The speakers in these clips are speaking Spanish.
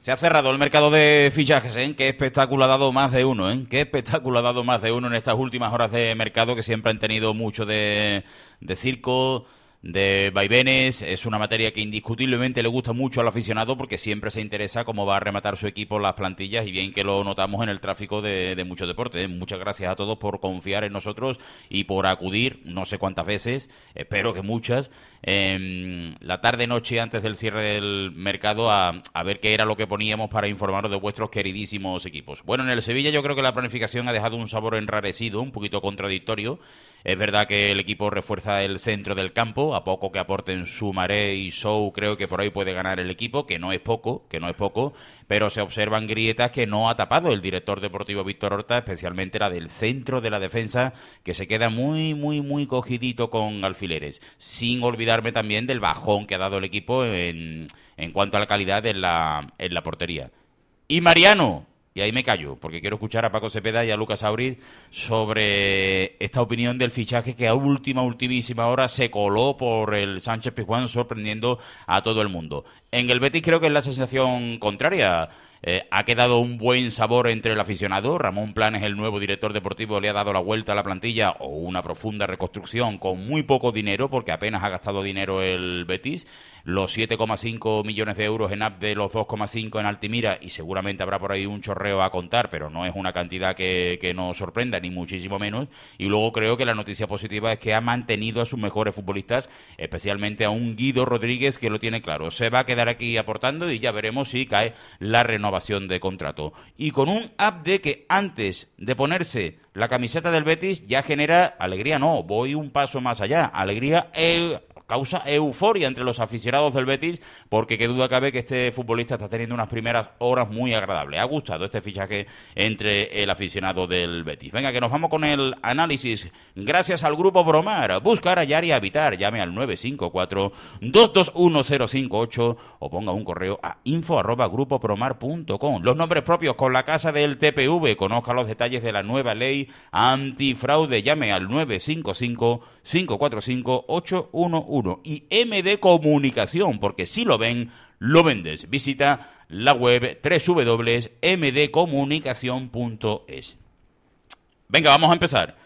Se ha cerrado el mercado de fichajes, ¿eh? Qué espectáculo ha dado más de uno, ¿eh? Qué espectáculo ha dado más de uno en estas últimas horas de mercado que siempre han tenido mucho de, de circo, de vaivenes. Es una materia que indiscutiblemente le gusta mucho al aficionado porque siempre se interesa cómo va a rematar su equipo las plantillas y bien que lo notamos en el tráfico de, de muchos deportes. ¿eh? Muchas gracias a todos por confiar en nosotros y por acudir no sé cuántas veces, espero que muchas, en em, la tarde-noche antes del cierre del mercado a, ver qué era lo que poníamos para informaros de vuestros queridísimos equipos. Bueno, en el Sevilla yo creo que la planificación ha dejado un sabor enrarecido, un poquito contradictorio. Es verdad que el equipo refuerza el centro del campo, a poco que aporten Sumaré y Show, creo que por ahí puede ganar el equipo, que no es poco, que no es poco pero se observan grietas que no ha tapado el director deportivo Víctor Horta, especialmente la del centro de la defensa, que se queda muy, muy, muy cogidito con alfileres. Sin olvidarme también del bajón que ha dado el equipo en, en cuanto a la calidad en la, en la portería. Y Mariano, y ahí me callo, porque quiero escuchar a Paco Cepeda y a Lucas Aurí sobre esta opinión del fichaje que a última, ultimísima hora se coló por el Sánchez Pizjuán sorprendiendo a todo el mundo. En el Betis creo que es la sensación contraria. Eh, ha quedado un buen sabor entre el aficionado. Ramón Planes, el nuevo director deportivo, le ha dado la vuelta a la plantilla o una profunda reconstrucción con muy poco dinero, porque apenas ha gastado dinero el Betis. Los 7,5 millones de euros en app de los 2,5 en Altimira, y seguramente habrá por ahí un chorreo a contar, pero no es una cantidad que, que nos sorprenda, ni muchísimo menos. Y luego creo que la noticia positiva es que ha mantenido a sus mejores futbolistas, especialmente a un Guido Rodríguez que lo tiene claro. Se va a quedar aquí aportando y ya veremos si cae la renovación de contrato. Y con un de que antes de ponerse la camiseta del Betis ya genera alegría, no, voy un paso más allá, alegría eh, causa euforia entre los aficionados del Betis, porque qué duda cabe que este futbolista está teniendo unas primeras horas muy agradables. Ha gustado este fichaje entre el aficionado del Betis. Venga, que nos vamos con el análisis. Gracias al grupo Bromar. Buscar, a y habitar. Llame al 954-221058 o ponga un correo a info.grupopromar.com. Los nombres propios con la casa del TPV. Conozca los detalles de la nueva ley antifraude. Llame al 955 545 811 y MD Comunicación, porque si lo ven, lo vendes. Visita la web www.mdcomunicación.es. Venga, vamos a empezar.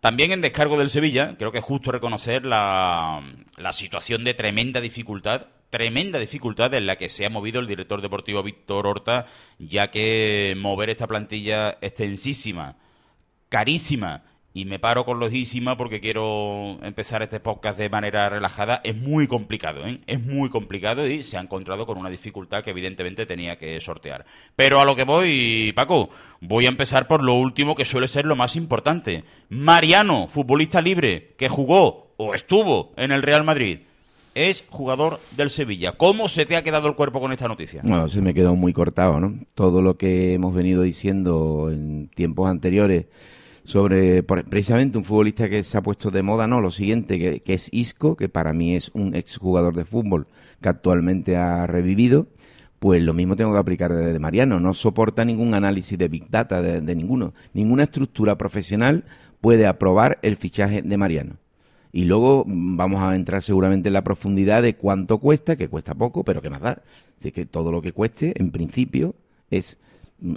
También en descargo del Sevilla, creo que es justo reconocer la, la situación de tremenda dificultad tremenda dificultad en la que se ha movido el director deportivo Víctor Horta, ya que mover esta plantilla extensísima, carísima, y me paro con lojísima porque quiero empezar este podcast de manera relajada, es muy complicado, ¿eh? Es muy complicado y se ha encontrado con una dificultad que evidentemente tenía que sortear. Pero a lo que voy, Paco, voy a empezar por lo último que suele ser lo más importante. Mariano, futbolista libre, que jugó o estuvo en el Real Madrid es jugador del Sevilla. ¿Cómo se te ha quedado el cuerpo con esta noticia? Bueno, se me quedado muy cortado, ¿no? Todo lo que hemos venido diciendo en tiempos anteriores sobre precisamente un futbolista que se ha puesto de moda, no, lo siguiente, que, es Isco, que para mí es un exjugador de fútbol que actualmente ha revivido, pues lo mismo tengo que aplicar de, Mariano. No soporta ningún análisis de Big Data, de, ninguno. Ninguna estructura profesional puede aprobar el fichaje de Mariano. Y luego vamos a entrar seguramente en la profundidad de cuánto cuesta, que cuesta poco, pero que más da. Así que todo lo que cueste, en principio, es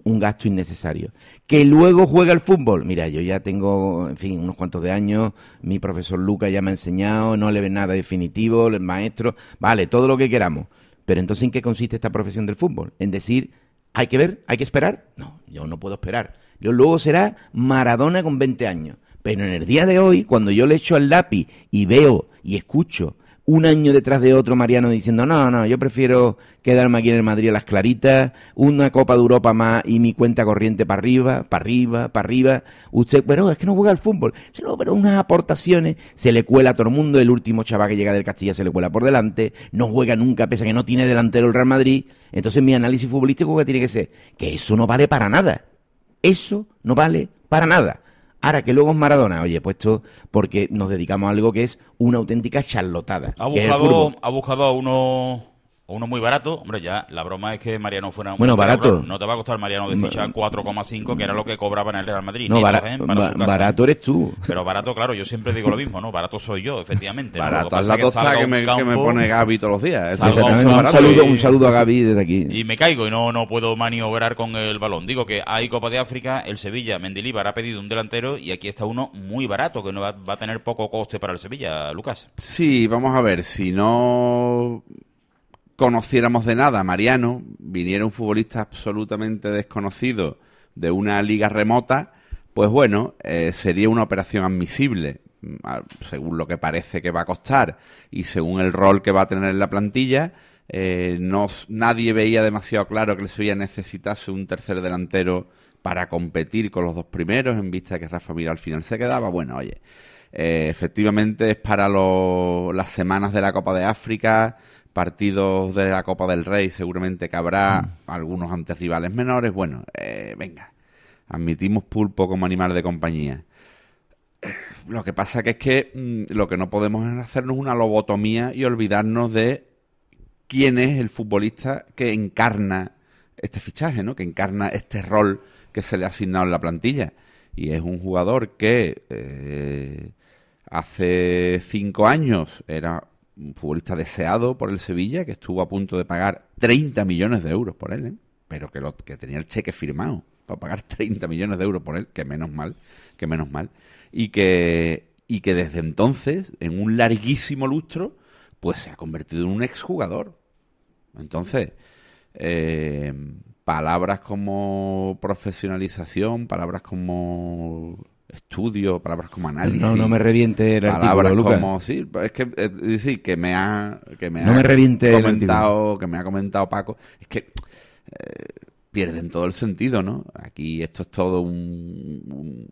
un gasto innecesario. Que luego juega al fútbol. Mira, yo ya tengo, en fin, unos cuantos de años, mi profesor Luca ya me ha enseñado, no le ve nada definitivo, el maestro, vale, todo lo que queramos. Pero entonces, ¿en qué consiste esta profesión del fútbol? En decir, hay que ver, hay que esperar. No, yo no puedo esperar. Yo luego será Maradona con 20 años. Pero en el día de hoy, cuando yo le echo al lápiz y veo y escucho un año detrás de otro Mariano diciendo, no, no, yo prefiero quedarme aquí en el Madrid a las claritas, una Copa de Europa más y mi cuenta corriente para arriba, para arriba, para arriba. Usted, pero es que no juega al fútbol, sino, pero unas aportaciones, se le cuela a todo el mundo, el último chaval que llega del Castilla se le cuela por delante, no juega nunca, pese a que no tiene delantero el Real Madrid. Entonces mi análisis futbolístico tiene que ser, que eso no vale para nada, eso no vale para nada. Ahora que luego es Maradona, oye, pues esto porque nos dedicamos a algo que es una auténtica charlotada. Ha buscado, ha buscado a unos uno muy barato, hombre, ya la broma es que Mariano fuera un Bueno, barato. No te va a costar Mariano de ficha 4,5, que era lo que cobraba en el Real Madrid. No, barato eres tú. Pero barato, claro, yo siempre digo lo mismo, ¿no? Barato soy yo, efectivamente. Barato, es la que, me, pone Gaby todos los días. un, saludo, a Gaby desde aquí. Y me caigo y no, no puedo maniobrar con el balón. Digo que hay Copa de África, el Sevilla, Mendilibar ha pedido un delantero y aquí está uno muy barato, que no va, va a tener poco coste para el Sevilla, Lucas. Sí, vamos a ver, si no conociéramos de nada a Mariano, viniera un futbolista absolutamente desconocido de una liga remota, pues bueno, eh, sería una operación admisible, mm, según lo que parece que va a costar y según el rol que va a tener en la plantilla. Eh, no, nadie veía demasiado claro que el Sevilla necesitase un tercer delantero para competir con los dos primeros, en vista de que Rafa Mira al final se quedaba. Bueno, oye, eh, efectivamente es para las semanas de la Copa de África, partidos de la Copa del Rey, seguramente que habrá mm. algunos ante rivales menores. Bueno, eh, venga, admitimos pulpo como animal de compañía. Lo que pasa que es que mm, lo que no podemos es hacernos una lobotomía y olvidarnos de quién es el futbolista que encarna este fichaje, ¿no? Que encarna este rol que se le ha asignado en la plantilla. Y es un jugador que eh, hace cinco años era un futbolista deseado por el Sevilla, que estuvo a punto de pagar 30 millones de euros por él, ¿eh? pero que, que tenía el cheque firmado para pagar 30 millones de euros por él, que menos mal, que menos mal, y que, y que desde entonces, en un larguísimo lustro, pues se ha convertido en un exjugador. Entonces, eh, palabras como profesionalización, palabras como estudio, palabras como análisis. No, no me reviente el palabras como sí, es que que me ha que me no comentado, que me ha comentado Paco, es que eh, pierden todo el sentido, ¿no? Aquí esto es todo un,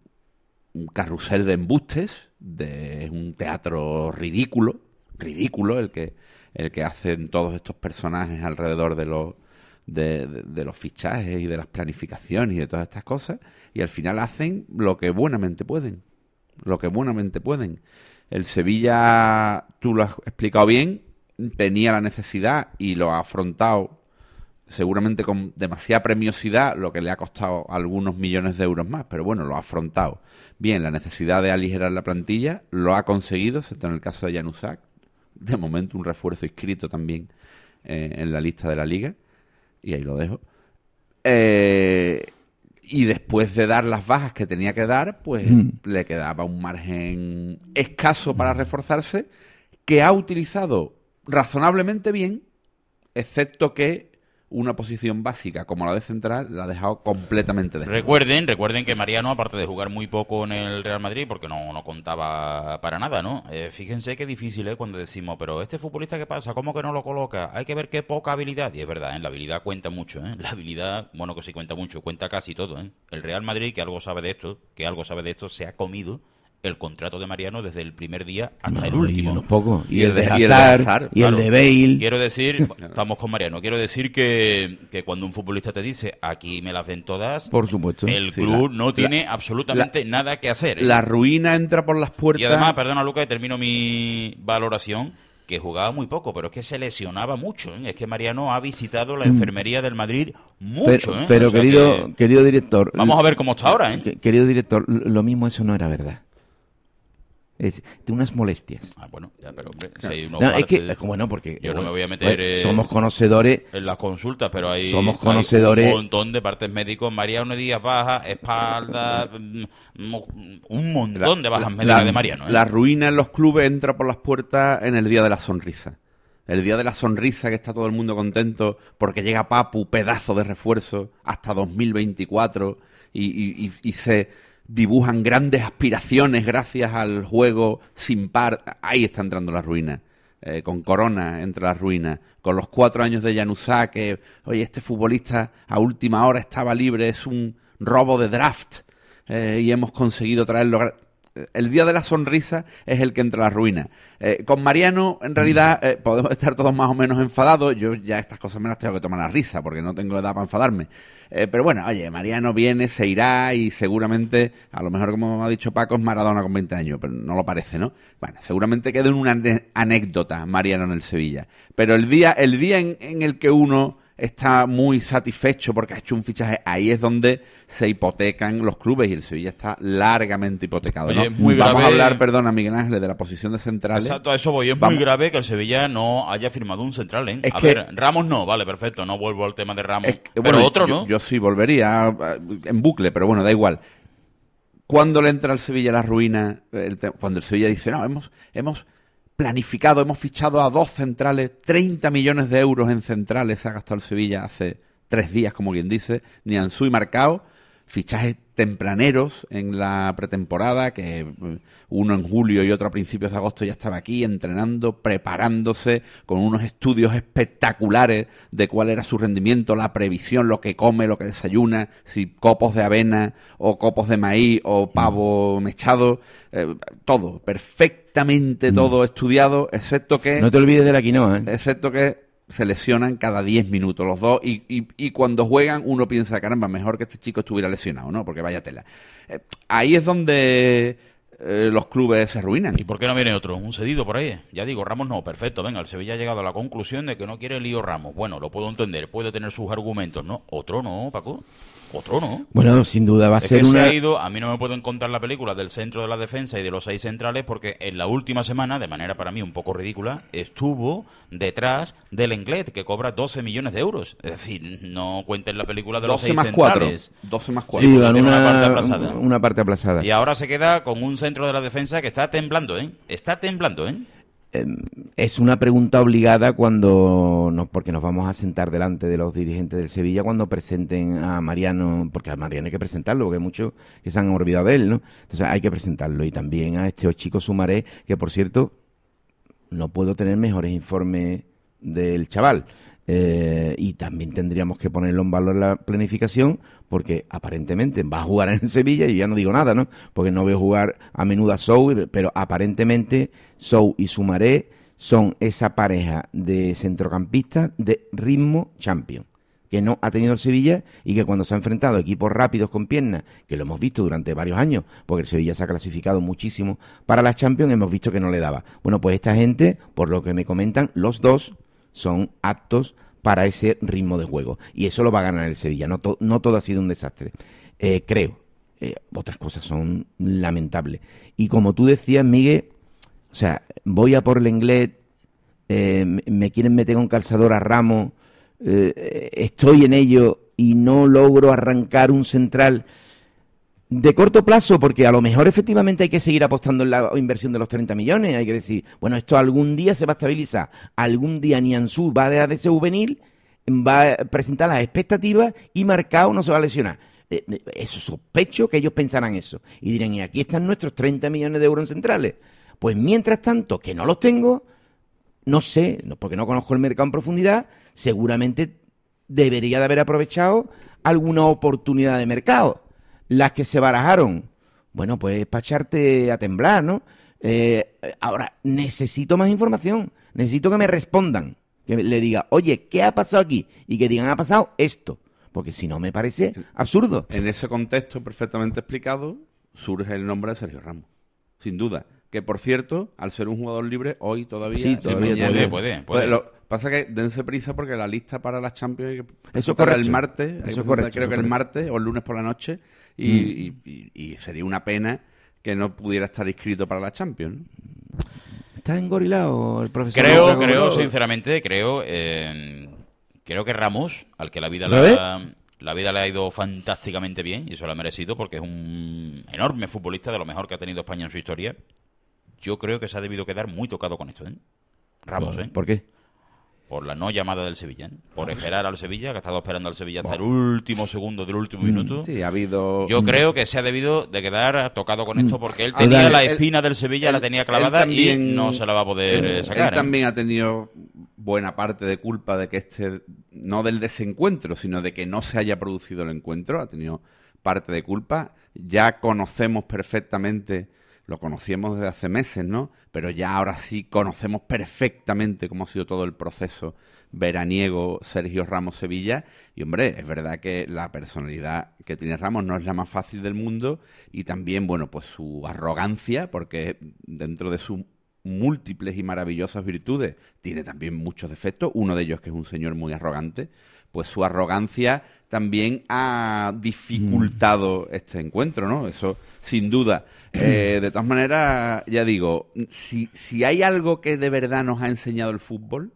un, carrusel de embustes, de un teatro ridículo, ridículo el que el que hacen todos estos personajes alrededor de los de los fichajes y de las planificaciones y de todas estas cosas y al final hacen lo que buenamente pueden. Lo que buenamente pueden. El Sevilla, tú lo has explicado bien, tenía la necesidad y lo ha afrontado seguramente con demasiada premiosidad, lo que le ha costado algunos millones de euros más, pero bueno, lo ha afrontado. Bien, la necesidad de aligerar la plantilla lo ha conseguido, excepto en el caso de januszak de momento un refuerzo inscrito también eh, en la lista de la liga, y ahí lo dejo. Eh, y después de dar las bajas que tenía que dar, pues mm. le quedaba un margen escaso para reforzarse, que ha utilizado razonablemente bien, excepto que una posición básica como la de central, la ha dejado completamente de Recuerden, recuerden que Mariano, aparte de jugar muy poco en el Real Madrid, porque no, contaba para nada, ¿no? Eh, fíjense qué difícil es cuando decimos, pero este futbolista qué pasa, ¿cómo que no lo coloca? Hay que ver qué poca habilidad. Y es verdad, ¿eh? la habilidad cuenta mucho, ¿eh? La habilidad, bueno, que sí cuenta mucho, cuenta casi todo, ¿eh? El Real Madrid, que algo sabe de esto, que algo sabe de esto, se ha comido el contrato de Mariano desde el primer día hasta el último. Y unos pocos. Y, el de Hazard, y, el de Bale. Quiero decir, estamos con Mariano, quiero decir que, que, cuando un futbolista te dice, aquí me las ven todas, por supuesto el club no tiene absolutamente nada que hacer. ¿eh? La ruina entra por las puertas. Y además, perdona Luca, termino mi valoración, que jugaba muy poco, pero es que se lesionaba mucho. ¿eh? Es que Mariano ha visitado la mm. enfermería del Madrid mucho. Pero, ¿eh? querido, querido director... Vamos a ver cómo está ahora. Querido director, lo mismo eso no era verdad de unas molestias. Ah, bueno, ya, pero hombre, es que, bueno, porque yo no me voy a meter. Eh, somos conocedores. En las consultas, pero hay, somos conocedores, un montón de partes médicos. Mariano días baja, espalda, mm, un montón de bajas médicas de Mariano. ¿eh? La ruina en los clubes entra por las puertas en el día de la sonrisa. El día de la sonrisa que está todo el mundo contento porque llega Papu, pedazo de refuerzo, hasta 2024 y, y, y se dibujan grandes aspiraciones gracias al juego sin par. Ahí está entrando la ruina. Eh, con Corona entre las ruinas, con los cuatro años de Yanusá, que, oye, este futbolista a última hora estaba libre, es un robo de draft eh, y hemos conseguido traerlo el día de la sonrisa es el que entra a la ruina. Eh, con Mariano, en realidad, mm. eh, podemos estar todos más o menos enfadados. Yo ya estas cosas me las tengo que tomar a risa porque no tengo edad para enfadarme. Eh, pero bueno, oye, Mariano viene, se irá y seguramente, a lo mejor como ha dicho Paco, es Maradona con 20 años, pero no lo parece, ¿no? Bueno, seguramente queda en una anécdota Mariano en el Sevilla. Pero el día, el día en el que uno está muy satisfecho porque ha hecho un fichaje. Ahí es donde se hipotecan los clubes y el Sevilla está largamente hipotecado. Vamos a hablar, perdona, Miguel Ángel, de la posición de centrales. Exacto, a eso voy. Es muy grave que el Sevilla no haya firmado un central. ¿eh? a ver, Ramos no, vale, perfecto. No vuelvo al tema de Ramos. pero otro no. Yo sí volvería eh, en bucle, pero bueno, da igual. Cuando le entra al Sevilla la ruina, eh, cuando el Sevilla dice, no, hemos, hemos planificado, hemos fichado a dos centrales, 30 millones de euros en centrales se ha gastado el Sevilla hace tres días, como quien dice, Nianzú y Marcao, fichajes tempraneros en la pretemporada, que eh, uno en julio y otro a principios de agosto ya estaba aquí entrenando, preparándose con unos estudios espectaculares de cuál era su rendimiento, la previsión, lo que come, lo que desayuna, si copos de avena o copos de maíz o pavo mechado, eh, todo, perfectamente mm. todo estudiado, excepto que... No te olvides de la quinoa, ¿eh? Excepto que se lesionan cada 10 minutos los dos y, y, cuando juegan uno piensa, caramba, mejor que este chico estuviera lesionado, ¿no? Porque vaya tela. Eh, ahí es donde eh, los clubes se arruinan. ¿Y por qué no viene otro? Un cedido por ahí. Ya digo, Ramos no, perfecto, venga, el Sevilla ha llegado a la conclusión de que no quiere el lío Ramos. Bueno, lo puedo entender, puede tener sus argumentos, ¿no? Otro no, Paco. Otro no. Bueno, sin duda va a ser que Se ha ido, a mí no me puedo encontrar la película del centro de la defensa y de los seis centrales porque en la última semana, de manera para mí un poco ridícula, estuvo detrás del Englet, que cobra 12 millones de euros. Es decir, no cuenten la película de los seis centrales. 4. 12 más 4. Sí, una, parte una parte aplazada. Y ahora se queda con un centro de la defensa que está temblando, ¿eh? Está temblando, ¿eh? Em, es una pregunta obligada cuando porque nos vamos a sentar delante de los dirigentes del Sevilla cuando presenten a Mariano, porque a Mariano hay que presentarlo, porque hay muchos que se han olvidado de él, ¿no? Entonces hay que presentarlo. Y también a este chico Sumaré, que por cierto, no puedo tener mejores informes del chaval. Eh, y también tendríamos que ponerlo en valor la planificación, porque aparentemente va a jugar en Sevilla, y ya no digo nada, ¿no? Porque no veo jugar a menudo a Sou, pero aparentemente Sou y Sumaré son esa pareja de centrocampistas de ritmo champion que no ha tenido el Sevilla y que cuando se ha enfrentado a equipos rápidos con piernas, que lo hemos visto durante varios años, porque el Sevilla se ha clasificado muchísimo para la Champions, hemos visto que no le daba. Bueno, pues esta gente, por lo que me comentan, los dos, son aptos para ese ritmo de juego. Y eso lo va a ganar el Sevilla. No, todo ha sido un desastre, eh, creo. Eh, otras cosas son lamentables. Y como tú decías, Miguel, o sea, voy a por el inglés. Eh, me quieren meter con calzador a Ramos, estoy en ello y no logro arrancar un central de corto plazo, porque a lo mejor efectivamente hay que seguir apostando en la inversión de los 30 millones, hay que decir, bueno, esto algún día se va a estabilizar, algún día Nianzú va de ser juvenil, va a presentar las expectativas y marcado no se va a lesionar. Eh, eh, eso sospecho que ellos pensarán eso y dirán, y aquí están nuestros 30 millones de euros en centrales. Pues mientras tanto, que no los tengo, no sé, porque no conozco el mercado en profundidad, seguramente debería de haber aprovechado alguna oportunidad de mercado las que se barajaron, bueno, pues para echarte a temblar, ¿no? Eh, ahora, necesito más información, necesito que me respondan, que le diga, oye, ¿qué ha pasado aquí? Y que digan, ha pasado esto, porque si no me parece absurdo. En ese contexto perfectamente explicado surge el nombre de Sergio Ramos, sin duda. Que por cierto, al ser un jugador libre, hoy todavía, puede, puede, pues, pasa que dense prisa porque la lista para las Champions. Eso, eso correcto. El martes, eso creo que el martes o el lunes por la noche Mm. y, sería una pena que no pudiera estar inscrito para la Champions. Está engorilado el profesor. Creo, creo, sinceramente, creo, em, creo que Ramos, al que la vida le ha, la vida le ha ido fantásticamente bien y eso lo ha merecido porque es un enorme futbolista de lo mejor que ha tenido España en su historia. Yo creo que se ha debido quedar muy tocado con esto, ¿eh? Ramos, ¿eh? ¿Por qué? por la no llamada del Sevilla, ¿eh? por esperar al Sevilla, que ha estado esperando al Sevilla hasta el último segundo del último mm, minuto. Sí, ha habido. Yo creo que se ha debido de quedar tocado con mm. esto porque él ah, tenía la espina del Sevilla, la tenía clavada y no se la va a poder sacar. Él ¿eh? también ha tenido buena parte de culpa de que este, no del desencuentro, sino de que no se haya producido el encuentro, ha tenido parte de culpa. Ya conocemos perfectamente lo conocíamos desde hace meses, ¿no? Pero ya ahora sí conocemos perfectamente cómo ha sido todo el proceso veraniego Sergio Ramos Sevilla. Y hombre, es verdad que la personalidad que tiene Ramos no es la más fácil del mundo y también, bueno, pues su arrogancia, porque dentro de su múltiples y maravillosas virtudes, tiene también muchos defectos, uno de ellos que es un señor muy arrogante, pues su arrogancia también ha dificultado mm. este encuentro, ¿no? Eso, sin duda. Eh, de todas maneras, ya digo, si, hay algo que de verdad nos ha enseñado el fútbol,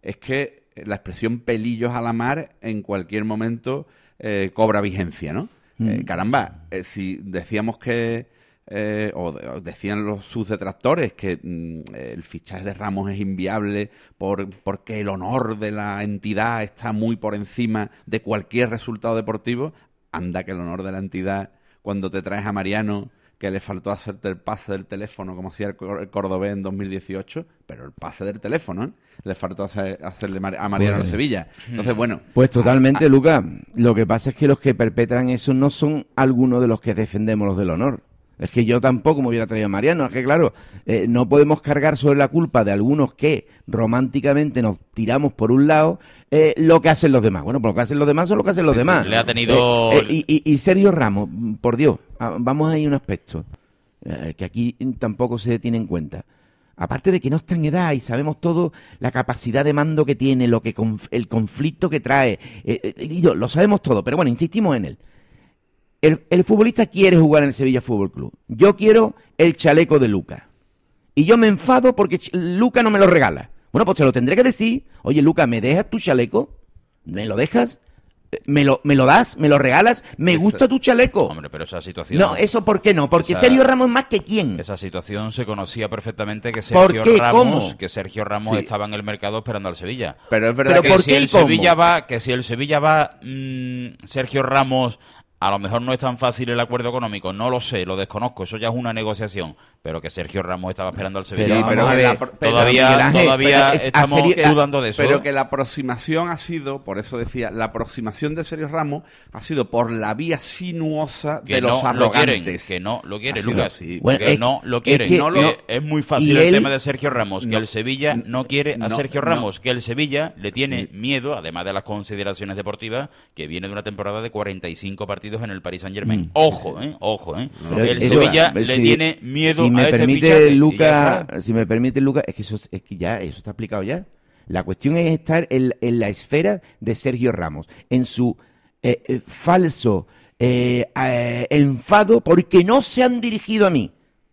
es que la expresión pelillos a la mar en cualquier momento eh, cobra vigencia, ¿no? Eh, mm. caramba, si decíamos que eh, o, decían los, sus detractores que mm, el fichaje de Ramos es inviable por, porque el honor de la entidad está muy por encima de cualquier resultado deportivo, anda que el honor de la entidad cuando te traes a Mariano que le faltó hacerte el pase del teléfono como hacía el, en 2018, pero el pase del teléfono, ¿eh? le faltó hacerle a Mariano de pues, Sevilla. Entonces, mm. bueno. Pues totalmente, Lucas. Lo que pasa es que los que perpetran eso no son algunos de los que defendemos los del honor. Es que yo tampoco me hubiera traído a Mariano. Es que, claro, eh, no podemos cargar sobre la culpa de algunos que románticamente nos tiramos por un lado eh, lo que hacen los demás. Bueno, pues lo que hacen los demás son lo que hacen los demás. Le ha tenido. Eh, y, Sergio Ramos, por Dios, ah, vamos ahí a un aspecto que aquí tampoco se tiene en cuenta. Aparte de que no está en edad y sabemos todo la capacidad de mando que tiene, lo que el conflicto que trae, lo sabemos todo, pero bueno, insistimos en él el, futbolista quiere jugar en el Sevilla Fútbol Club. Yo quiero el chaleco de Luca. Y yo me enfado porque Luca no me lo regala. Bueno, pues se lo tendré que decir. Oye, Luca, ¿me dejas tu chaleco? ¿Me lo dejas? Eh, ¿Me lo, me lo das? ¿Me lo regalas? ¿Me gusta tu chaleco? Hombre, pero esa situación... No, eso ¿por qué no? Porque Sergio Ramos más que quién. Esa situación se conocía perfectamente que Sergio Ramos, que Sergio Ramos estaba en el mercado esperando al Sevilla. Pero es verdad que, si el Sevilla va, que si el Sevilla va mm, Sergio Ramos a lo mejor no es tan fácil el acuerdo económico, no lo sé, lo desconozco, eso ya es una negociación, pero que Sergio Ramos estaba esperando al Sevilla. pero, todavía, todavía estamos dudando de eso. Pero que la aproximación ha sido, por eso decía, la aproximación de Sergio Ramos ha sido por la vía sinuosa de los arrogantes. que no lo quiere, Lucas. es, no lo quieren. Es, muy fácil el tema de Sergio Ramos, que el Sevilla no quiere a Sergio Ramos, que el Sevilla le tiene miedo, además de las consideraciones deportivas, que viene de una temporada de 45 partidos en el Paris Saint Germain. Mm. Ojo, ¿eh? ojo, ¿eh? el Sevilla le tiene miedo si me permite Luca, Si me permite, Luca, es que eso es que ya eso está explicado ya. La cuestión es estar en, la esfera de Sergio Ramos, en su eh, eh, falso eh, enfado porque no se han dirigido a mí.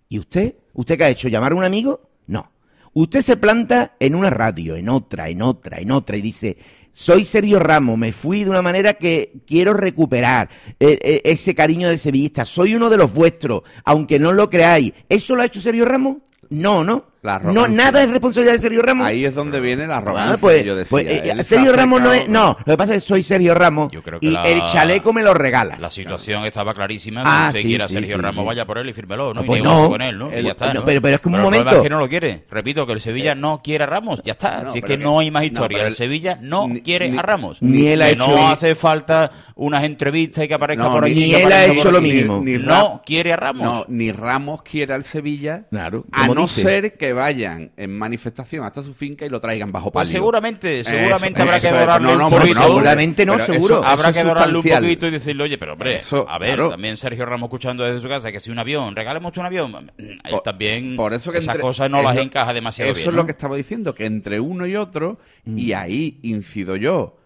¿Y usted? ¿Usted qué ha hecho? ¿Llamar a un amigo? No. Usted se planta en una radio, en otra, en otra, en otra y dice, soy Sergio Ramos, me fui de una manera que quiero recuperar eh, eh, ese cariño del sevillista, soy uno de los vuestros, aunque no lo creáis. ¿Eso lo ha hecho Sergio Ramos? No, ¿no? no, nada es responsabilidad de Sergio Ramos. Ahí es donde viene la ah, arrogancia pues, yo pues, decía. Eh, eh, Sergio Ramos no es... No, lo que pasa es que soy Sergio Ramos y el chaleco me lo regalas. La situación estaba clarísima. Ah, si sí, quiera Sergio Ramos, vaya por él y fírmelo, ¿no? Ah, pues, no. con él, ¿no? Pero, es que un momento... Es que no lo quiere. Repito, que el Sevilla eh, no quiere a Ramos, ya está. si es que, no hay más historia. el, Sevilla no quiere a Ramos. Ni él ha hecho... No hace falta unas entrevistas y que aparezca por ahí Ni él ha hecho lo mismo No quiere a Ramos. No, ni Ramos quiere al Sevilla. Claro. A no ser que vayan en manifestación hasta su finca y lo traigan bajo pues palio. seguramente, seguramente habrá que dorarlo un poquito. seguramente no, seguro. habrá que dorarlo un poquito y decirle, oye, pero hombre, a ver, también Sergio Ramos escuchando desde su casa que si un avión, regalemos un avión, mm, también por eso esas cosas no las encaja demasiado bien. Eso es lo que estaba diciendo, que entre uno y otro, mm. y ahí incido yo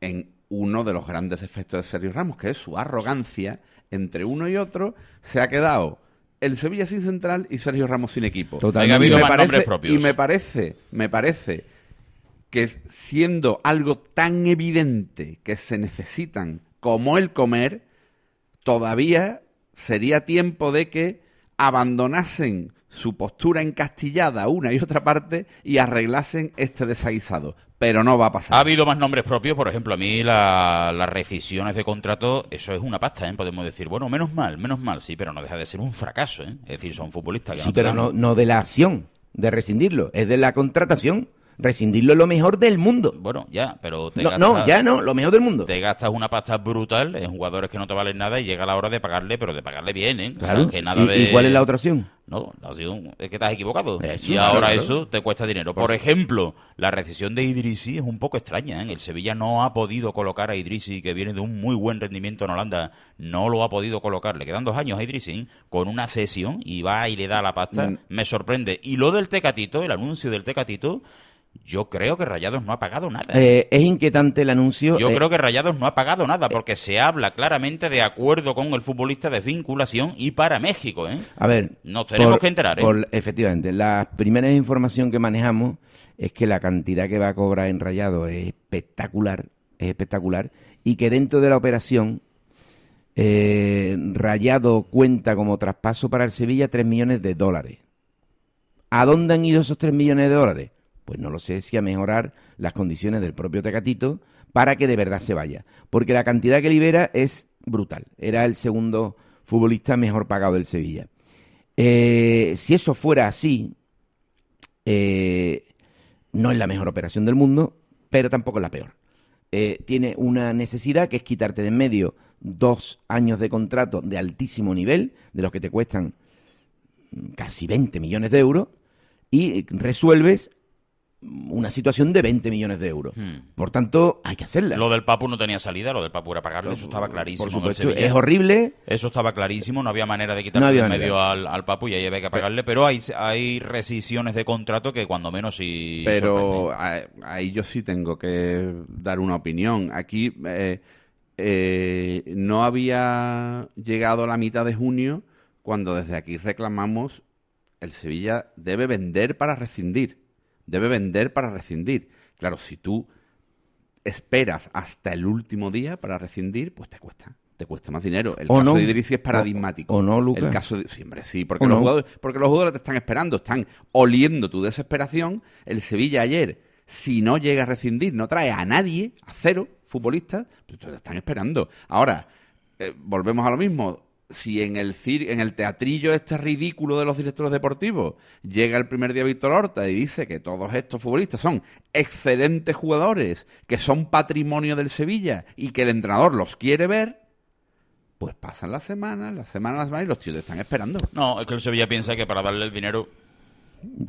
en uno de los grandes defectos de Sergio Ramos, que es su arrogancia, entre uno y otro, se ha quedado el Sevilla sin central y Sergio Ramos sin equipo. Totalmente. Y me, parece, y me parece, me parece que siendo algo tan evidente que se necesitan como el comer, todavía sería tiempo de que abandonasen su postura encastillada una y otra parte y arreglasen este desaguisado. Pero no va a pasar. Ha habido más nombres propios, por ejemplo, a mí la, las rescisiones de contrato, eso es una pasta, ¿eh? podemos decir, bueno, menos mal, menos mal, sí, pero no deja de ser un fracaso, ¿eh? es decir, son futbolistas. sí, pero no, no de la acción de rescindirlo, es de la contratación rescindirlo es lo mejor del mundo. Bueno, ya, pero te no, gastas, no, ya no, lo mejor del mundo. Te gastas una pasta brutal en jugadores que no te valen nada y llega la hora de pagarle, pero de pagarle bien, ¿eh? Claro. ¿Y, cuál es la otra opción? No, la opción es que estás equivocado. y ahora eso te cuesta dinero. Por, ejemplo, la recesión de Idrisi es un poco extraña. ¿eh? El Sevilla no ha podido colocar a Idrisi, que viene de un muy buen rendimiento en Holanda, no lo ha podido colocarle. Le quedan dos años a Idrisi ¿eh? con una cesión y va y le da la pasta. Mm. Me sorprende. Y lo del Tecatito, el anuncio del Tecatito, yo creo que Rayados no ha pagado nada. ¿eh? Eh, es inquietante el anuncio. Yo eh, creo que Rayados no ha pagado nada porque se habla claramente de acuerdo con el futbolista de vinculación y para México. ¿eh? A ver, nos tenemos que enterar. efectivamente, la primera información que manejamos es que la cantidad que va a cobrar en Rayados es espectacular, es espectacular y que dentro de la operación Rayados cuenta como traspaso para el Sevilla 3 millones de dólares. ¿A dónde han ido esos 3 millones de dólares? Pues no lo sé si a mejorar las condiciones del propio Tecatito para que de verdad se vaya. Porque la cantidad que libera es brutal. Era el segundo futbolista mejor pagado del Sevilla. Eh, si eso fuera así, eh, no es la mejor operación del mundo, pero tampoco es la peor. Eh, tiene una necesidad que es quitarte de en medio dos años de contrato de altísimo nivel, de los que te cuestan casi 20 millones de euros, y resuelves una situación de 20 millones de euros. Hmm. Por tanto, hay que hacerla. Lo del Papu no tenía salida, lo del Papu era pagarle, eso estaba clarísimo. Por supuesto, es horrible. Eso estaba clarísimo, no había manera de quitarle el medio al, al, Papu y ahí había que pagarle, pero, hay, hay rescisiones de contrato que cuando menos sí... Pero ahí yo sí tengo que dar una opinión. Aquí eh, eh, no había llegado la mitad de junio cuando desde aquí reclamamos el Sevilla debe vender para rescindir debe vender para rescindir. Claro, si tú esperas hasta el último día para rescindir, pues te cuesta. Te cuesta más dinero. El caso de Idrissi es paradigmático. O, no, Lucas. El caso Siempre sí, porque, los jugadores, porque los jugadores te están esperando, están oliendo tu desesperación. El Sevilla ayer, si no llega a rescindir, no trae a nadie, a cero futbolistas, pues te están esperando. Ahora, eh, volvemos a lo mismo si en el, en el teatrillo este ridículo de los directores deportivos llega el primer día Víctor Horta y dice que todos estos futbolistas son excelentes jugadores, que son patrimonio del Sevilla y que el entrenador los quiere ver, pues pasan las semanas, las semanas, las semanas y los tíos te están esperando. No, es que el Sevilla piensa que para darle el dinero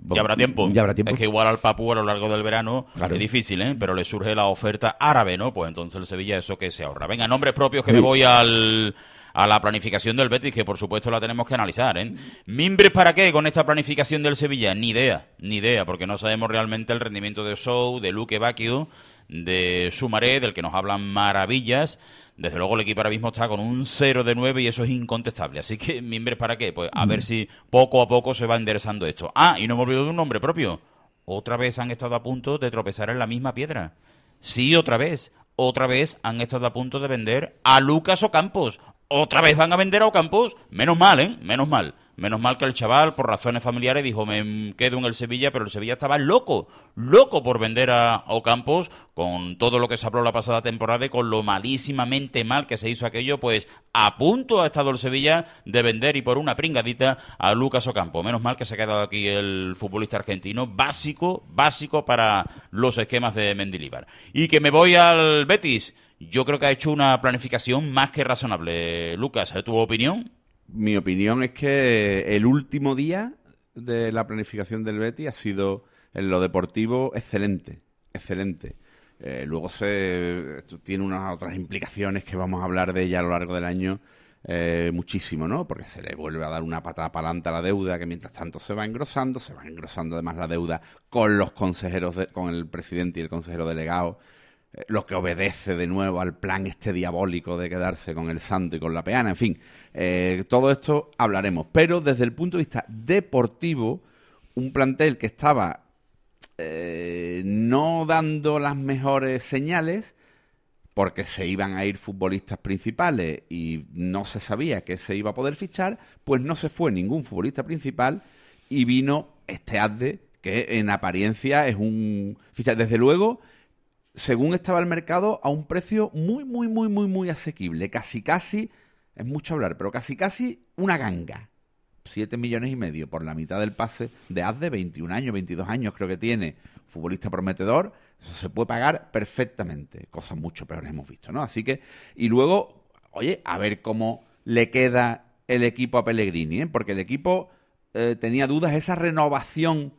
ya habrá tiempo. Ya habrá tiempo. Es que igual al Papú a lo largo del verano es difícil, ¿eh? Pero le surge la oferta árabe, ¿no? Pues entonces el Sevilla eso que se ahorra. Venga, nombres propios que me voy al a la planificación del Betis, que por supuesto la tenemos que analizar. ¿eh? ¿Mimbres para qué con esta planificación del Sevilla? Ni idea, ni idea, porque no sabemos realmente el rendimiento de Sou... de Luque Bacchio, de Sumaré, del que nos hablan maravillas. Desde luego el equipo ahora mismo está con un 0 de 9 y eso es incontestable. Así que, ¿mimbres para qué? Pues a ver mm. si poco a poco se va enderezando esto. Ah, y no me olvido de un nombre propio. Otra vez han estado a punto de tropezar en la misma piedra. Sí, otra vez otra vez han estado a punto de vender a Lucas Ocampos otra vez van a vender a Ocampos. Menos mal, ¿eh? Menos mal. Menos mal que el chaval, por razones familiares, dijo, me quedo en el Sevilla, pero el Sevilla estaba loco, loco por vender a Ocampos, con todo lo que se habló la pasada temporada y con lo malísimamente mal que se hizo aquello, pues a punto ha estado el Sevilla de vender y por una pringadita a Lucas Ocampo. Menos mal que se ha quedado aquí el futbolista argentino, básico, básico para los esquemas de Mendilibar. Y que me voy al Betis. Yo creo que ha hecho una planificación más que razonable. Lucas, ¿tu opinión? mi opinión es que el último día de la planificación del Betty ha sido en lo deportivo excelente, excelente. Eh, luego se tiene unas otras implicaciones que vamos a hablar de ella a lo largo del año eh, muchísimo, ¿no? Porque se le vuelve a dar una patada para adelante a la deuda que mientras tanto se va engrosando, se va engrosando además la deuda con los consejeros, con el presidente y el consejero delegado lo que obedece de nuevo al plan este diabólico de quedarse con el santo y con la peana, en fin, eh, todo esto hablaremos. Pero desde el punto de vista deportivo, un plantel que estaba eh, no dando las mejores señales, porque se iban a ir futbolistas principales y no se sabía que se iba a poder fichar, pues no se fue ningún futbolista principal y vino este Adde, que en apariencia es un Desde luego, según estaba el mercado, a un precio muy, muy, muy, muy, muy asequible. Casi, casi, es mucho hablar, pero casi, casi una ganga. Siete millones y medio por la mitad del pase de Haz de 21 años, 22 años creo que tiene, futbolista prometedor, eso se puede pagar perfectamente, cosas mucho peores hemos visto, ¿no? Así que, y luego, oye, a ver cómo le queda el equipo a Pellegrini, ¿eh? porque el equipo eh, tenía dudas, esa renovación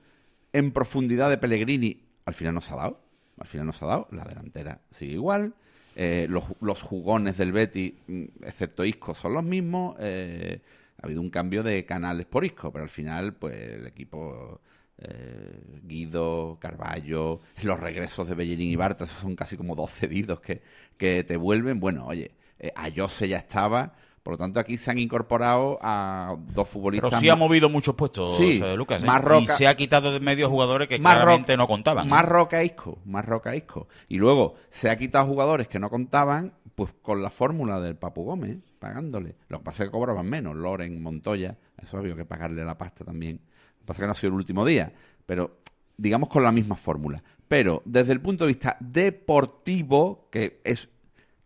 en profundidad de Pellegrini, al final no se ha dado, al final nos ha dado. La delantera sigue igual. Eh, los, jugones del Betty, mm, excepto Isco, son los mismos. Eh, ha habido un cambio de canales por Isco, pero al final, pues el equipo. Eh, Guido, Carballo, los regresos de Bellerín y barta esos son casi como dos cedidos que, que te vuelven. Bueno, oye, a Jose ya estaba, por lo tanto, aquí se han incorporado a dos futbolistas. Pero sí ha movido muchos puestos, sí, eh, Lucas. ¿eh? y se ha quitado de medio jugadores que claramente no contaban. ¿eh? Más rocaisco, Isco, más roca Y luego se ha quitado jugadores que no contaban, pues con la fórmula del Papu Gómez, pagándole. Lo que pasa es que cobraban menos, Loren, Montoya, eso había que pagarle la pasta también. Lo que pasa es que no ha sido el último día, pero digamos con la misma fórmula. Pero desde el punto de vista deportivo, que es,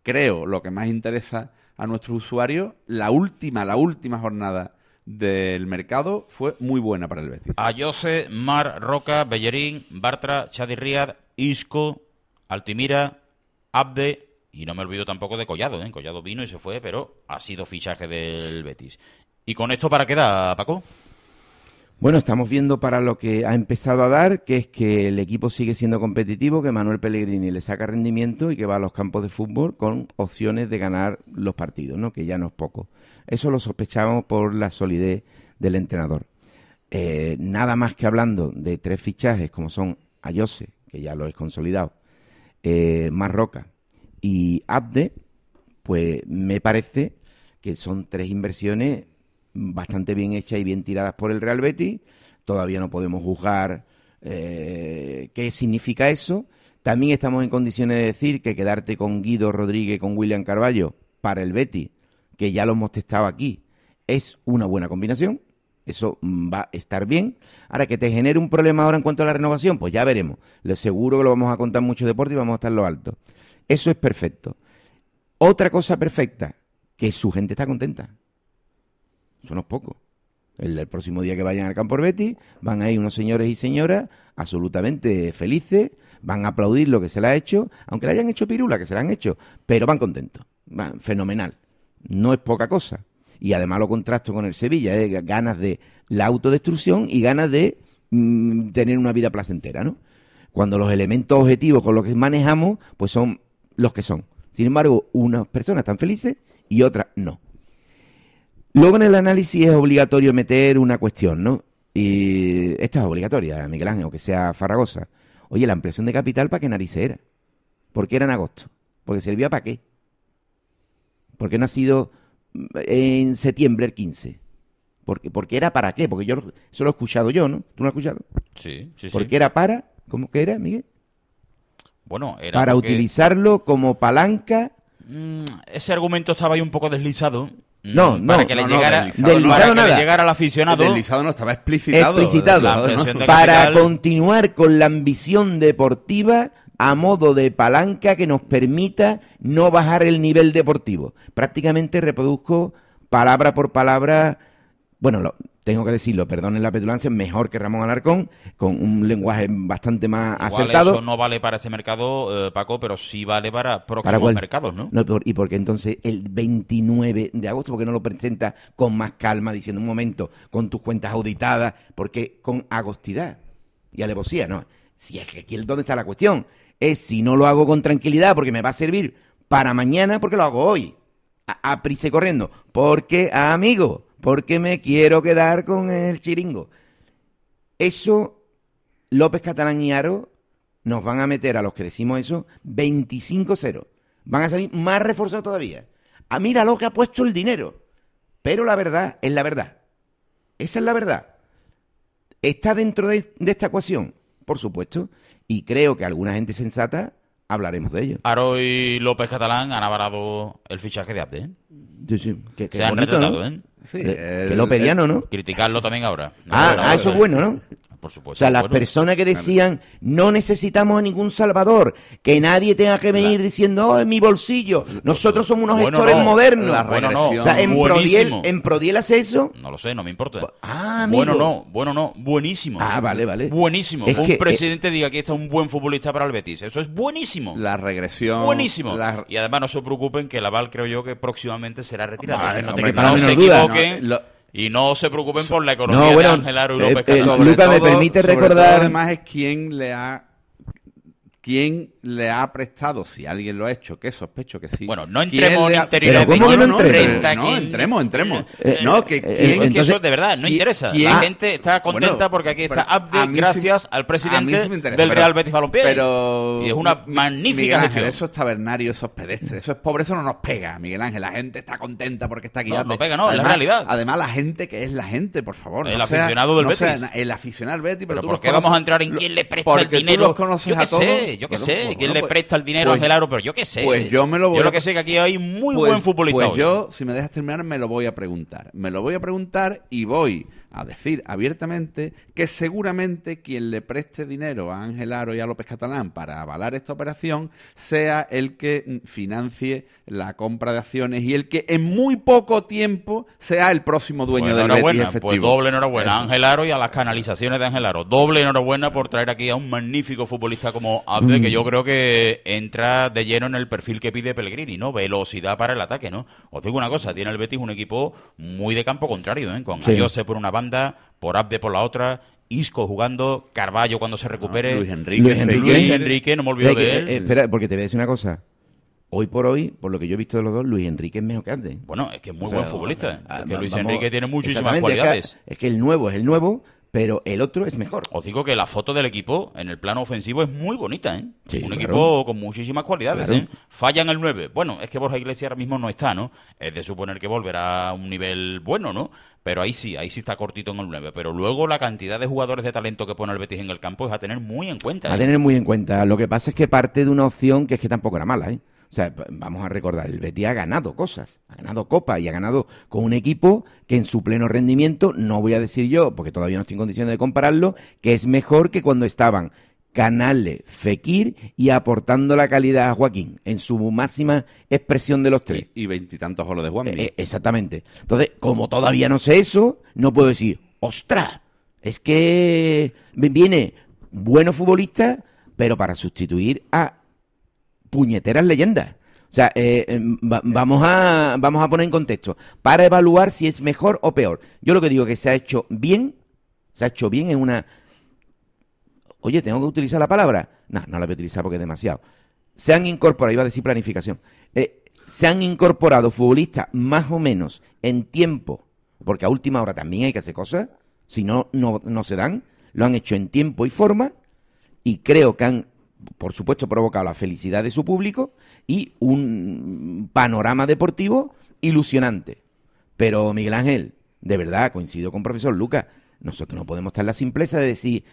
creo, lo que más interesa a nuestros usuarios, la última, la última jornada del mercado fue muy buena para el Betis. A Jose, Mar, Roca, Bellerín, Bartra, Chadi Riad, Isco, Altimira, Abde y no me olvido tampoco de Collado. ¿eh? Collado vino y se fue, pero ha sido fichaje del Betis. ¿Y con esto para qué da, Paco? Bueno, estamos viendo para lo que ha empezado a dar, que es que el equipo sigue siendo competitivo, que Manuel Pellegrini le saca rendimiento y que va a los campos de fútbol con opciones de ganar los partidos, ¿no? que ya no es poco. Eso lo sospechábamos por la solidez del entrenador. Eh, nada más que hablando de tres fichajes, como son Ayose, que ya lo es consolidado, eh, Marroca y Abde, pues me parece que son tres inversiones bastante bien hechas y bien tiradas por el Real Betis. Todavía no podemos juzgar eh, qué significa eso. También estamos en condiciones de decir que quedarte con Guido Rodríguez, con William Carballo, para el Betis, que ya lo hemos testado aquí, es una buena combinación. Eso mm, va a estar bien. Ahora, que te genere un problema ahora en cuanto a la renovación, pues ya veremos. Le seguro que lo vamos a contar mucho deporte y vamos a estar lo alto. Eso es perfecto. Otra cosa perfecta, que su gente está contenta. Son unos pocos. El, próximo día que vayan al Campo van ahí unos señores y señoras absolutamente felices, van a aplaudir lo que se le ha hecho, aunque le hayan hecho pirula, que se le han hecho, pero van contentos. Van, fenomenal. No es poca cosa. Y además lo contrasto con el Sevilla, ¿eh? ganas de la autodestrucción y ganas de mm, tener una vida placentera, Cuando los elementos objetivos con los que manejamos, pues son los que son. Sin embargo, unas personas están felices y otras no. Luego en el análisis es obligatorio meter una cuestión, ¿no? Y esta es obligatoria, eh, Miguel Ángel, aunque sea farragosa. Oye, la ampliación de capital, ¿para qué narices era? ¿Por qué era en agosto? ¿Porque servía para qué? ¿Por qué no ha sido mm, en septiembre el 15? ¿Por qué era para qué, porque yo eso lo he escuchado yo, ¿no? ¿Tú no has escuchado? Sí, sí, ¿Por qué era para, ¿cómo que era, Miguel? Bueno, era para utilizarlo como palanca. Mm, ese argumento estaba ahí un poco deslizado. Mm. No, no. Para que no, le llegara, al aficionado. Deslizado no estaba explicitado. explicitado Para continuar con la ambición deportiva a modo de palanca que nos permita no bajar el nivel deportivo. Prácticamente reproduzco palabra por palabra, bueno, lo, tengo que decirlo, perdónen la petulancia, mejor que Ramón Alarcón, con un lenguaje bastante más Igual Eso no vale para ese mercado, eh, Paco, pero sí vale para próximos mercados, ¿no? por, y porque entonces el 29 de agosto, porque no lo presenta con más calma, diciendo un momento, con tus cuentas auditadas, porque con agostidad y alevosía, ¿no? Si es que aquí es donde está la cuestión, es si no lo hago con tranquilidad, porque me va a servir para mañana, porque lo hago hoy, a prisa y corriendo, porque, amigo porque me quiero quedar con el chiringo. Eso, López Catalán y Aro nos van a meter a los que decimos eso 25-0. Van a salir más reforzados todavía. A mira lo que ha puesto el dinero. Pero la verdad es la verdad. Esa es la verdad. Está dentro de, esta ecuación, por supuesto, y creo que alguna gente sensata hablaremos de ello. Aro y López Catalán han avalado el fichaje de Abde. Sí, sí. Se han retratado, ¿eh? Sí, que lo pedían, o ¿no? Criticarlo también ahora, ah, ah eso es bueno, ¿no? Por supuesto. O sea, las personas que decían, no necesitamos a ningún salvador, que nadie tenga que venir diciendo, oh, en mi bolsillo, nosotros somos unos gestores modernos. Bueno, no. O sea, en Prodiel, ¿en hace eso? No lo sé, no me importa. Ah, Bueno, no, bueno, no, buenísimo. Ah, vale, vale. Buenísimo. que un eh, presidente diga que está un buen futbolista para el Betis. Eso es buenísimo. La regresión. Buenísimo. Y además no se preocupen que la Laval creo yo que próximamente será retirado. Vale, no, que no, se equivoquen. Y no se preocupen por la economía no, bueno, de Ángel Aro y López eh, eh, me permite recordar. Todo, además, es quién le ha. ¿Quién le ha prestado, si alguien lo ha hecho, que sospecho que sí. Bueno, no entremos en interiores de no, entremos no, entremos, entremos. Eh, no, que, eh, entonces, eso de verdad no interesa. ¿quién? La gente está contenta porque aquí está Abdi gracias al presidente del Real Betis Balompié. y es una magnífica Miguel Ángel, eso es tabernario, eso es pedestre, eso es pobre, eso no nos pega, Miguel Ángel. La gente está contenta porque está aquí. No, no pega, no, además, es la realidad. Además, la gente que es la gente, por favor. El aficionado del Betis. El aficionado del Betis, pero ¿por qué vamos a entrar en quién le presta el dinero? Yo qué sé, yo qué sé que le pues, presta el dinero a Angelaro, pues pero yo qué sé. Pues yo me lo voy Yo lo que sé que aquí hay muy pues buen futbolista. Pues yo, si me dejas terminar, me lo voy a preguntar. Me lo voy a preguntar y voy a decir abiertamente que seguramente quien le preste dinero a Ángel Aro y a López Catalán para avalar esta operación sea el que mm, financie la compra de acciones y el que en muy poco tiempo sea el próximo dueño pues del enhorabuena, Betis Pues doble enhorabuena a Ángel Aro y a las canalizaciones de Ángel Aro. Doble enhorabuena por traer aquí a un magnífico futbolista como Abde, que mm. yo creo que entra de lleno en el perfil que pide Pellegrini, ¿no? Velocidad para el ataque, ¿no? Os digo una cosa, tiene el Betis un equipo muy de campo contrario, ¿eh? Con sí. por una banda por Abde por la otra, Isco jugando, Carballo cuando se ah, recupere. Luis Enrique. Luis Enrique, no me olvido de él. Eh, espera, porque te voy a decir una cosa. Hoy por hoy, por lo que yo he visto de los dos, Luis Enrique es mejor que Abde. Bueno, es que es muy buen futbolista. que Luis Enrique tiene muchísimas cualidades. es que el nuevo es el nuevo, pero el otro es mejor. Os digo que la foto del equipo en el plano ofensivo es muy bonita, ¿eh? un equipo con muchísimas cualidades, ¿eh? Falla en el 9. Bueno, es que Borja Iglesias ahora mismo no está, ¿no? Es de suponer que volverá a un nivel bueno, ¿no? Pero ahí sí, ahí sí está cortito en el 9. Pero luego la cantidad de jugadores de talento que pone el Betis en el campo es a tener muy en cuenta. A ¿eh? tener muy en cuenta. Lo que pasa es que parte de una opción que es que tampoco era mala, ¿eh? O sea, vamos a recordar, el Betis ha ganado cosas, ha ganado copa y ha ganado con un equipo que en su pleno rendimiento, no voy a decir yo, porque todavía no estoy en condiciones de compararlo, que es mejor que cuando estaban Canales, Fekir y aportando la calidad a Joaquín en su máxima expresión de los tres. Y veintitantos goles de Juan. E, e, exactamente. Entonces, como todavía no sé eso, no puedo decir, ostras, es que viene bueno futbolista, pero para sustituir a puñeteras leyendas. O sea, eh, eh, vamos, a, vamos a poner en contexto, para evaluar si es mejor o peor. Yo lo que digo es que se ha hecho bien, se ha hecho bien en una... Oye, ¿tengo que utilizar la palabra? No, no la voy a utilizar porque es demasiado. Se han incorporado, iba a decir planificación, eh, se han incorporado futbolistas más o menos en tiempo, porque a última hora también hay que hacer cosas, si no, no se dan, lo han hecho en tiempo y forma, y creo que han por supuesto, provocado la felicidad de su público y un panorama deportivo ilusionante. Pero Miguel Ángel, de verdad, coincido con profesor Lucas, nosotros no podemos estar en la simpleza de decir,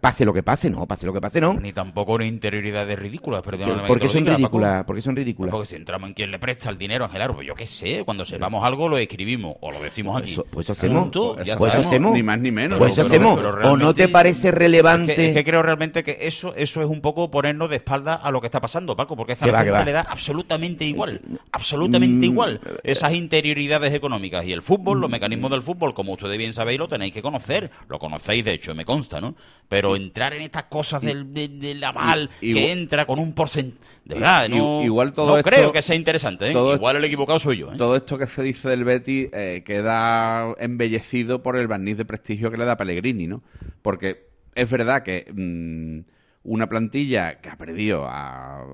pase lo que pase, no, pase lo que pase, no. Ni tampoco una interioridad de ridículas, perdón. ¿Por, qué son ridículas? ¿Por qué son ridículas? Porque si entramos en quien le presta el dinero, Ángel Arbo, yo qué sé, cuando sepamos algo lo escribimos o lo decimos aquí. pues hacemos. Pues hacemos. Pues ni más ni menos. Pues hacemos. ¿O no te parece relevante? Es que, creo realmente que eso, eso es un poco ponernos de espalda a lo que está pasando, Paco, porque es que la gente le da absolutamente igual. Absolutamente mm, igual. Eh, esas eh. interioridades económicas y el fútbol, los mm. mecanismos del fútbol, como ustedes bien sabéis, lo tenéis que conocer. Lo conocéis, de hecho, me consta, ¿no? pero entrar en estas cosas del, de, la mal que entra con un porcentaje. De verdad, no, igual todo creo que sea interesante. ¿eh? igual el equivocado soy yo. ¿eh? Todo esto que se dice del Betty eh, queda embellecido por el barniz de prestigio que le da Pellegrini, ¿no? Porque es verdad que mm, una plantilla que ha perdido a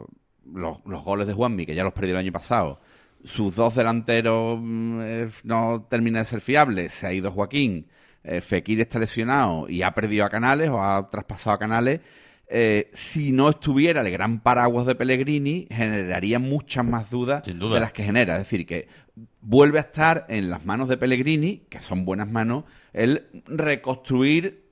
los, goles de Juanmi, que ya los perdió el año pasado. Sus dos delanteros mm, no termina de ser fiables, Se ha ido Joaquín eh, Fekir está lesionado y ha perdido a Canales o ha traspasado a Canales, eh, si no estuviera el gran paraguas de Pellegrini, generaría muchas más dudas duda. de las que genera. Es decir, que vuelve a estar en las manos de Pellegrini, que son buenas manos, el reconstruir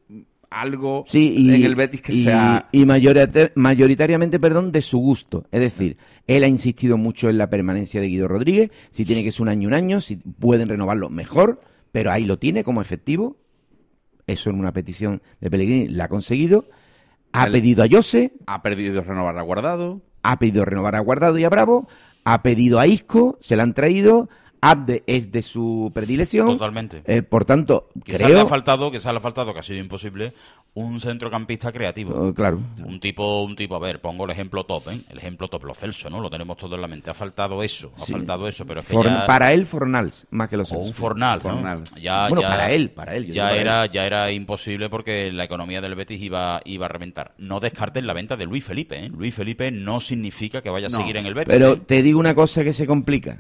algo en el Betis que sea... Y mayoritariamente, perdón, de su gusto. Es decir, él ha insistido mucho en la permanencia de Guido Rodríguez. Si tiene que ser un año, un año. Si pueden renovarlo, mejor. Pero ahí lo tiene como efectivo eso en una petición de Pellegrini la ha conseguido. Ha pedido a Jose. Ha pedido renovar a Guardado. Ha pedido renovar a Guardado y a Bravo. Ha pedido a Isco, se la han traído es de su predilección. Totalmente. Eh, por tanto, creo... le ha faltado, quizás ha faltado, que ha sido imposible, un centrocampista creativo. Oh, claro. Un tipo, un tipo, a ver, pongo el ejemplo top, ¿eh? El ejemplo top, lo Celso, ¿no? Lo tenemos todo en la mente. Ha faltado eso, ha faltado eso, pero Para él, Fornals, más que los Celso. un Fornals, bueno, para él, para él. Ya era, ya era imposible porque la economía del Betis iba, iba a reventar. No descarten la venta de Luis Felipe, ¿eh? Luis Felipe no significa que vaya a seguir en el Betis. Pero ¿eh? te digo una cosa que se complica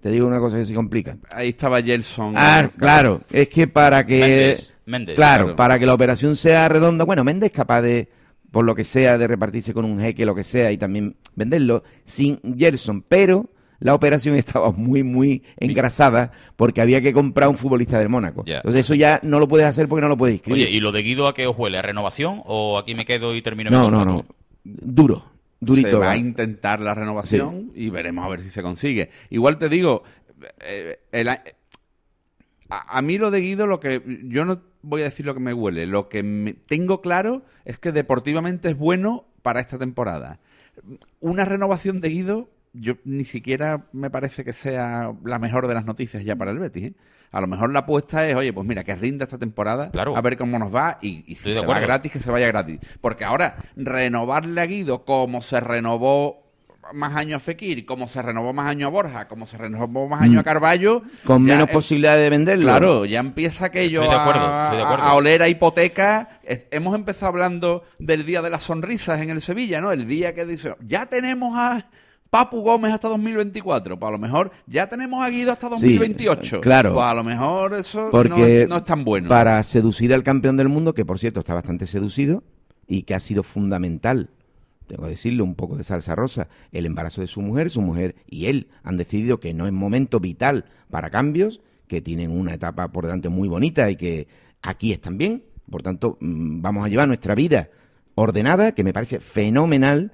te digo una cosa que se complica. Ahí estaba Gelson. Ah, claro. Es que para que. Méndez. claro, para que la operación sea redonda. Bueno, Méndez capaz de, por lo que sea, de repartirse con un jeque, lo que sea, y también venderlo sin Gelson. Pero la operación estaba muy, muy engrasada porque había que comprar un futbolista del Mónaco. Entonces eso ya no lo puedes hacer porque no lo puedes inscribir. Oye, ¿y lo de Guido a qué os huele? ¿A renovación o aquí me quedo y termino? No, no, no. Duro se va a intentar la renovación y veremos a ver si se consigue. Igual te digo, eh, a, mí lo de Guido, lo que yo no voy a decir lo que me huele, lo que tengo claro es que deportivamente es bueno para esta temporada. Una renovación de Guido yo ni siquiera me parece que sea la mejor de las noticias ya para el Betis. ¿eh? A lo mejor la apuesta es, oye, pues mira, que rinda esta temporada, a ver cómo nos va y, si se va gratis, que se vaya gratis. Porque ahora, renovarle a Guido como se renovó más año a Fekir, como se renovó más año a Borja, como se renovó más año a mm. Carballo. Con menos em- posibilidad de venderlo. Claro, ya empieza aquello a, oler a hipoteca. hemos empezado hablando del día de las sonrisas en el Sevilla, ¿no? El día que dice, ya tenemos a Papu Gómez hasta 2024, pues a lo mejor ya tenemos a Guido hasta 2028. claro. Pues a lo mejor eso no, es tan bueno. Para seducir al campeón del mundo, que por cierto está bastante seducido y que ha sido fundamental, tengo que decirle un poco de salsa rosa, el embarazo de su mujer, su mujer y él han decidido que no es momento vital para cambios, que tienen una etapa por delante muy bonita y que aquí están bien. Por tanto, mm, vamos a llevar nuestra vida ordenada, que me parece fenomenal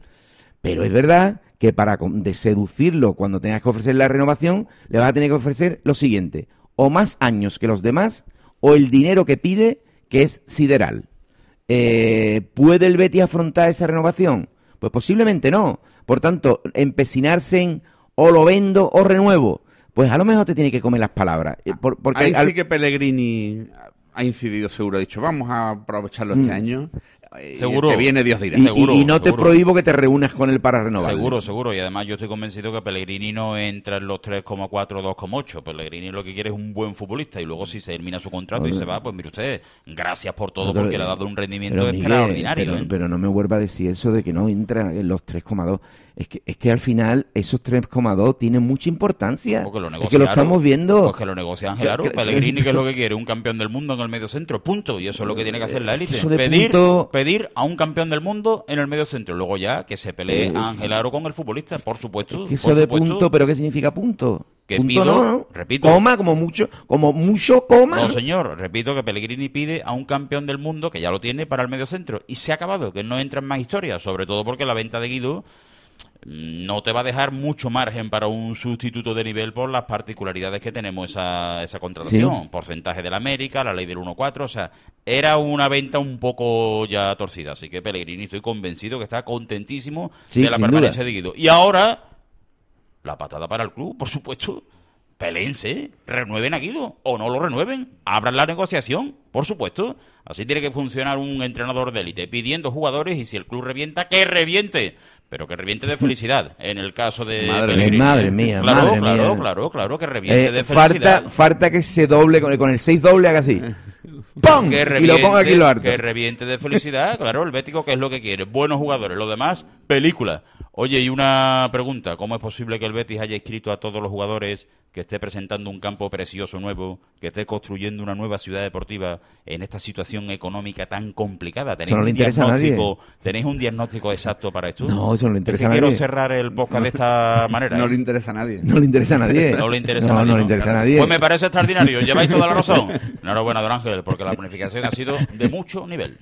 pero es verdad que para seducirlo cuando tengas que ofrecer la renovación, le vas a tener que ofrecer lo siguiente, o más años que los demás, o el dinero que pide, que es sideral. Eh, ¿Puede el Betis afrontar esa renovación? Pues posiblemente no. Por tanto, empecinarse en o lo vendo o renuevo, pues a lo mejor te tiene que comer las palabras. Eh, porque Ahí sí que Pellegrini ha incidido seguro, ha dicho, vamos a aprovecharlo este mm. año. Eh, seguro, viene Dios dirá. Y, no te prohíbo que te reúnas con el para renovar. Seguro, seguro. Y además yo estoy convencido que Pellegrini no entra en los 3,4 2,8. Pellegrini lo que quiere es un buen futbolista. Y luego si se termina su contrato y se va, pues mire usted, gracias por todo porque le ha dado un rendimiento extraordinario. pero, ¿eh? pero, no me vuelva a decir eso de que no entra en los 3,2 es que, es que al final esos 3,2 tienen mucha importancia. Porque lo estamos viendo. Porque que lo negocia Aro. Pellegrini, que es lo que quiere, un campeón del mundo en el medio centro, punto. Y eso es lo que tiene que hacer la eh, élite. Pedir, a un campeón del mundo en el medio centro. Luego ya que se pelee a eh, Angelaro con el futbolista, por supuesto. eso de punto, pero ¿qué significa punto? Que punto no, repito. Coma, como mucho, como mucho coma. No, señor, repito que Pellegrini pide a un campeón del mundo, que ya lo tiene, para el medio centro. Y se ha acabado, que no entran más historias, sobre todo porque la venta de Guido no te va a dejar mucho margen para un sustituto de nivel por las particularidades que tenemos esa, contratación. Porcentaje de la América, la ley del 1-4, o sea, era una venta un poco ya torcida. Así que Pellegrini estoy convencido que está contentísimo de la permanencia de Guido. Y ahora, la patada para el club, por supuesto. Pelense, renueven a Guido o no lo renueven, abran la negociación, por supuesto. Así tiene que funcionar un entrenador de élite, pidiendo jugadores y si el club revienta, que reviente, pero que reviente de felicidad en el caso de madre, ¿eh? mía claro madre claro, mía. claro claro claro que reviente eh, de felicidad falta, falta que se doble con, el 6 doble haga así ¡Pum! Que reviente, y lo ponga aquí lo harto. Que reviente de felicidad, claro, el Bético que es lo que quiere. Buenos jugadores, lo demás, película. Oye, y una pregunta, ¿cómo es posible que el Betis haya escrito a todos los jugadores, que esté presentando un campo precioso nuevo, que esté construyendo una nueva ciudad deportiva en esta situación económica tan complicada? ¿Tenéis, un, diagnóstico, ¿tenéis un diagnóstico exacto para esto? No, eso no le interesa a nadie. quiero cerrar el podcast de esta manera. No ¿eh? le interesa a nadie. No le interesa nadie. No le interesa a nadie. Pues me parece extraordinario, lleváis toda la razón. Enhorabuena, don Ángel, porque la planificación ha sido de mucho nivel.